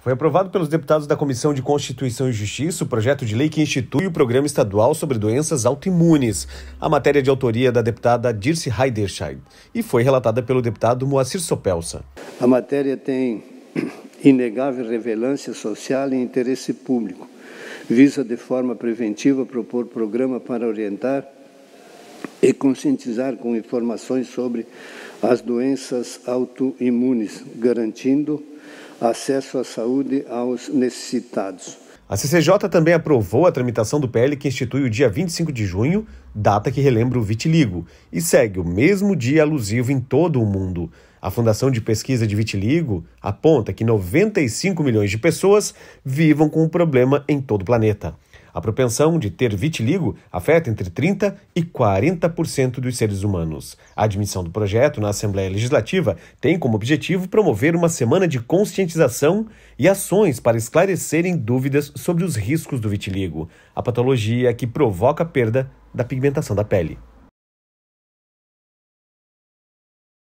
Foi aprovado pelos deputados da Comissão de Constituição e Justiça o projeto de lei que institui o Programa Estadual sobre Doenças Autoimunes, a matéria é de autoria da deputada Dirce Heiderscheid, e foi relatada pelo deputado Moacir Sopelsa. A matéria tem inegável revelância social e interesse público. Visa, de forma preventiva, propor programa para orientar e conscientizar com informações sobre as doenças autoimunes, garantindo acesso à saúde aos necessitados. A CCJ também aprovou a tramitação do PL que institui o dia 25 de junho, data que relembra o vitiligo, e segue o mesmo dia alusivo em todo o mundo. A Fundação de Pesquisa de Vitiligo aponta que 95 milhões de pessoas vivam com o problema em todo o planeta. A propensão de ter vitiligo afeta entre 30% e 40% dos seres humanos. A admissão do projeto na Assembleia Legislativa tem como objetivo promover uma semana de conscientização e ações para esclarecerem dúvidas sobre os riscos do vitiligo, a patologia que provoca a perda da pigmentação da pele.